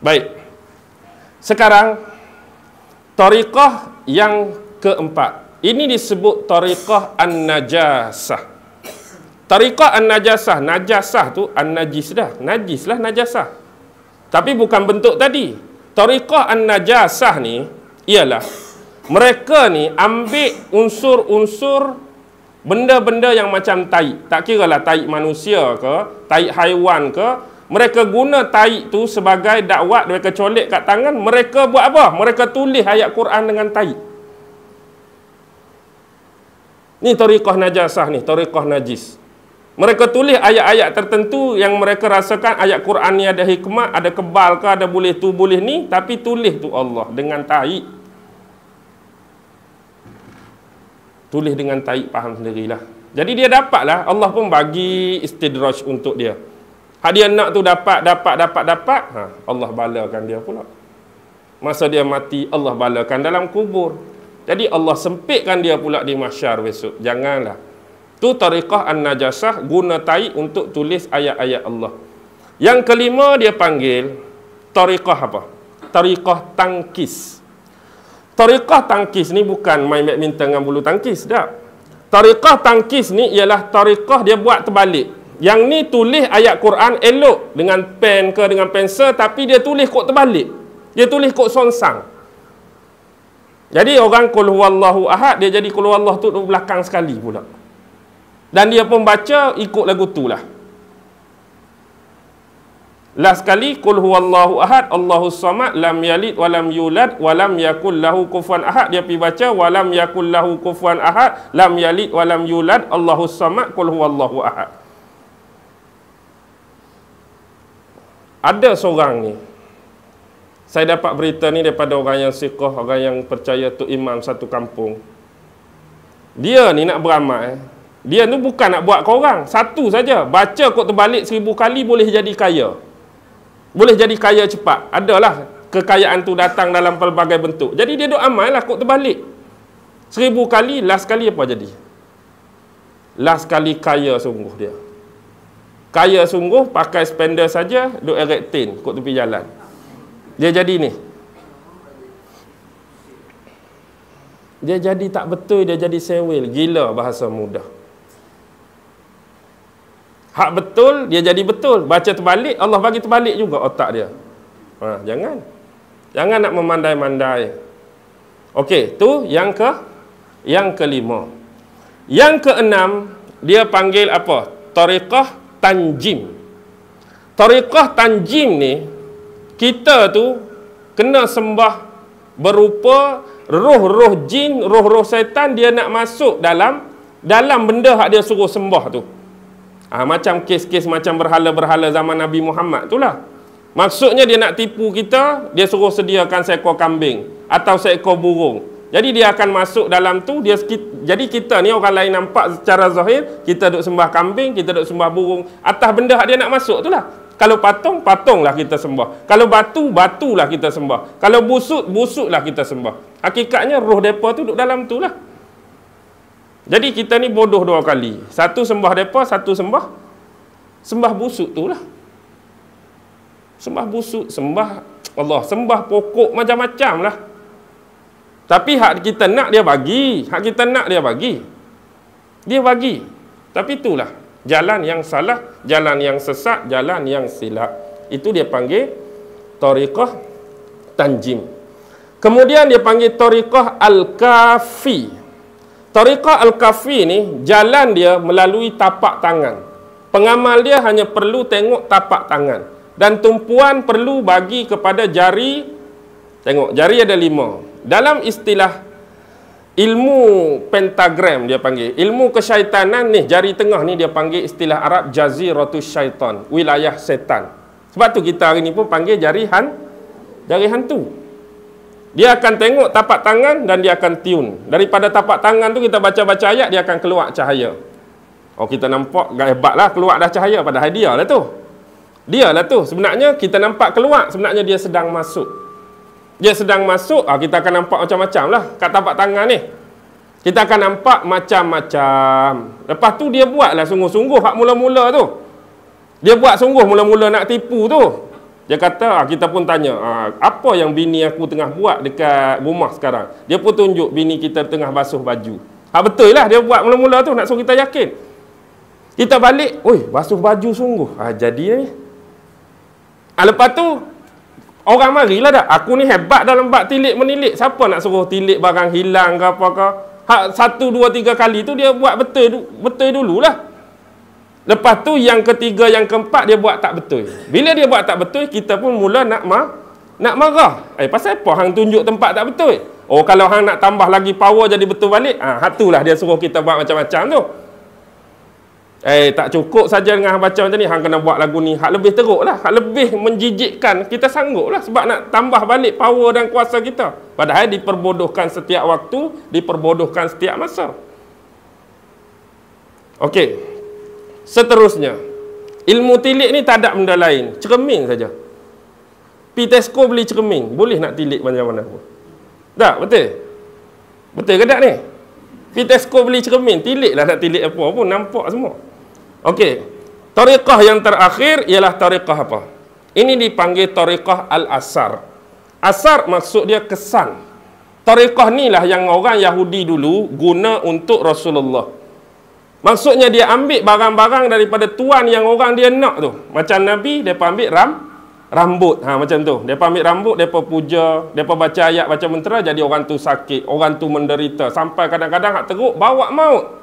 Baik. Sekarang tariqah yang keempat. Ini disebut tariqah an-najasah. Tariqah an-najasah, najasah tu an-najis dah. najis lah najasah. Tapi bukan bentuk tadi. Tariqah an-najasah ni ialah mereka ni ambil unsur-unsur benda-benda yang macam tai. Tak kira lah tai manusia ke, tai haiwan ke, mereka guna tai tu sebagai dakwat mereka colik kat tangan, mereka buat apa? Mereka tulis ayat Quran dengan tai. Ni tariqah najasah ni, tariqah najis. Mereka tulis ayat-ayat tertentu yang mereka rasakan ayat Quran ni ada hikmah, ada kebal ke, ada boleh tu, boleh ni, tapi tulis tu Allah dengan tai. Tulis dengan tai, faham sendirilah. Jadi dia dapatlah, Allah pun bagi istidraj untuk dia. Hadiah nak tu dapat, dapat, dapat, dapat. Ha, Allah balakan dia pula. Masa dia mati, Allah balakan dalam kubur. Jadi Allah sempitkan dia pula di mahsyar besok. Janganlah. Tu tariqah an-najasah guna tai untuk tulis ayat-ayat Allah. Yang kelima dia panggil tariqah apa? Tariqah tangkis. Tariqah tangkis ni bukan main badminton dengan bulu tangkis. Tak. Tariqah tangkis ni ialah tariqah dia buat terbalik. Yang ni tulis ayat Quran elok dengan pen ke dengan pensel tapi dia tulis kok terbalik. Dia tulis kok sonsang. Jadi orang kul huwallahu ahad dia jadi kul Allah tu belakang sekali pula. Dan dia pun baca ikut lagu tu lah. Last sekali kul huwallahu ahad Allahu samad lam yalid wa lam yulad wa lam yakul lahu kufuwan ahad dia pi baca wa lam yakul lahu kufuwan ahad lam yalid wa lam yulad Allahu samad kul huwallahu ahad. Ada seorang ni Saya dapat berita ni daripada orang yang sikoh Orang yang percaya tu imam satu kampung Dia ni nak beramal eh. Dia tu bukan nak buat korang Satu saja Baca kot terbalik seribu kali boleh jadi kaya Boleh jadi kaya cepat Adalah kekayaan tu datang dalam pelbagai bentuk Jadi dia duk amal lah kot terbalik Seribu kali, last kali apa jadi? Last kali kaya sungguh dia kaya sungguh pakai spender saja duk erectin kat tepi jalan dia jadi ni dia jadi tak betul dia jadi sewil gila bahasa mudah hak betul dia jadi betul baca terbalik Allah bagi terbalik juga otak dia ha, jangan jangan nak memandai-mandai Okey, tu yang ke yang kelima yang keenam dia panggil apa tariqah tanjim. Tariqah tanjim ni kita tu kena sembah berupa roh-roh jin, roh-roh setan dia nak masuk dalam dalam benda hak dia suruh sembah tu. Ha, macam kes-kes macam berhala-berhala zaman Nabi Muhammad tu lah. Maksudnya dia nak tipu kita, dia suruh sediakan seekor kambing atau seekor burung. Jadi dia akan masuk dalam tu dia jadi kita ni orang lain nampak secara zahir kita duk sembah kambing, kita duk sembah burung, atas benda hak dia nak masuk tu lah Kalau patung, patunglah kita sembah. Kalau batu, batulah kita sembah. Kalau busuk, busuklah kita sembah. Hakikatnya roh depa tu duk dalam tu lah. Jadi kita ni bodoh dua kali. Satu sembah depa, satu sembah sembah busuk tu lah. Sembah busuk, sembah Allah, sembah pokok macam-macam lah. Tapi hak kita nak dia bagi. Hak kita nak dia bagi. Dia bagi. Tapi itulah. Jalan yang salah. Jalan yang sesat. Jalan yang silap. Itu dia panggil. Tariqah Tanjim. Kemudian dia panggil Tariqah Al-Kafi. Tariqah Al-Kafi ni. Jalan dia melalui tapak tangan. Pengamal dia hanya perlu tengok tapak tangan. Dan tumpuan perlu bagi kepada jari. Tengok. Jari ada lima. Dalam istilah ilmu pentagram dia panggil. Ilmu kesyaitanan ni jari tengah ni dia panggil istilah Arab jaziratu syaitan. Wilayah setan. Sebab tu kita hari ni pun panggil jari, han, jari hantu. Dia akan tengok tapak tangan dan dia akan tiun. Daripada tapak tangan tu kita baca-baca ayat dia akan keluar cahaya. Oh kita nampak gak hebat lah keluar dah cahaya pada dia lah tu. Dia lah tu sebenarnya kita nampak keluar sebenarnya dia sedang masuk dia sedang masuk, ha, kita akan nampak macam-macam lah kat tapak tangan ni. Kita akan nampak macam-macam. Lepas tu dia lah, sungguh-sungguh hak mula-mula tu. Dia buat sungguh mula-mula nak tipu tu. Dia kata, ha, kita pun tanya, ha, apa yang bini aku tengah buat dekat rumah sekarang? Dia pun tunjuk bini kita tengah basuh baju. Ha, betul lah dia buat mula-mula tu, nak suruh kita yakin. Kita balik, oi basuh baju sungguh. Ha, jadi ni. Ha, lepas tu, Orang marilah dah. Aku ni hebat dalam bab tilik menilik. Siapa nak suruh tilik barang hilang ke apa ke? Ha, satu, dua, tiga kali tu dia buat betul betul dululah. Lepas tu yang ketiga, yang keempat dia buat tak betul. Bila dia buat tak betul, kita pun mula nak ma nak marah. Eh, pasal apa? Hang tunjuk tempat tak betul. Oh, kalau hang nak tambah lagi power jadi betul balik, ha, ah, hatulah dia suruh kita buat macam-macam tu. Eh tak cukup saja dengan hang baca macam ni hang kena buat lagu ni hak lebih teruk lah hak lebih menjijikkan kita sanggup lah sebab nak tambah balik power dan kuasa kita padahal diperbodohkan setiap waktu diperbodohkan setiap masa Okey seterusnya ilmu tilik ni tak ada benda lain cermin saja Pitesco beli cermin boleh nak tilik macam mana pun tak betul betul ke tak ni Pitesco beli cermin lah nak tilik apa pun nampak semua Okey. Tariqah yang terakhir ialah tariqah apa? Ini dipanggil tariqah al-asar. Asar maksud dia kesan. Tariqah ni lah yang orang Yahudi dulu guna untuk Rasulullah. Maksudnya dia ambil barang-barang daripada tuan yang orang dia nak tu. Macam Nabi, dia ambil ram, rambut. Ha, macam tu. Dia ambil rambut, dia puja, dia baca ayat, baca mentera, jadi orang tu sakit, orang tu menderita. Sampai kadang-kadang hak teruk, bawa maut.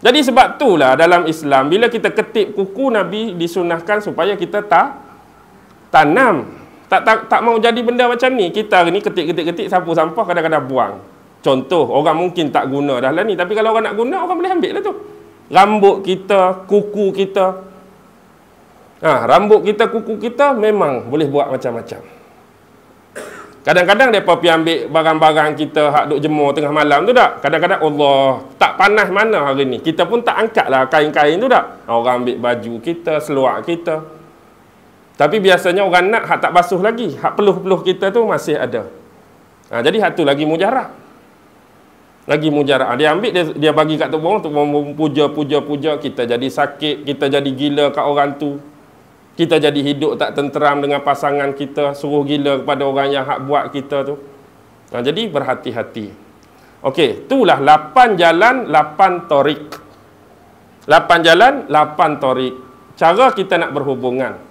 Jadi sebab itulah dalam Islam bila kita ketip kuku Nabi disunahkan supaya kita tak tanam. Tak tak tak mau jadi benda macam ni. Kita hari ni ketik-ketik-ketik sapu sampah kadang-kadang buang. Contoh orang mungkin tak guna dah lah ni tapi kalau orang nak guna orang boleh ambil lah tu. Rambut kita, kuku kita. Ha, rambut kita, kuku kita memang boleh buat macam-macam. Kadang-kadang mereka pergi ambil barang-barang kita hak duduk jemur tengah malam tu tak? Kadang-kadang Allah tak panas mana hari ni. Kita pun tak angkat lah kain-kain tu tak? Orang ambil baju kita, seluar kita. Tapi biasanya orang nak hak tak basuh lagi. Hak peluh-peluh kita tu masih ada. Ha, jadi hak tu lagi mujarak. Lagi mujarak. dia ambil, dia, dia bagi kat tu orang, untuk puja-puja-puja. Kita jadi sakit, kita jadi gila kat orang tu. Kita jadi hidup tak tenteram dengan pasangan kita, suruh gila kepada orang yang hak buat kita tu. Ha, jadi berhati-hati. Okey, itulah lapan jalan, lapan torik. Lapan jalan, lapan torik. Cara kita nak berhubungan.